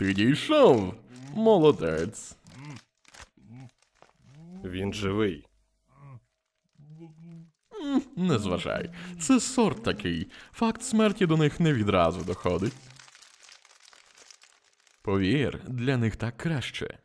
Підійшов. Молодець. Він живий. Не зважай. Це сорт такий. Факт смерті до них не відразу доходить. Повір, для них так краще.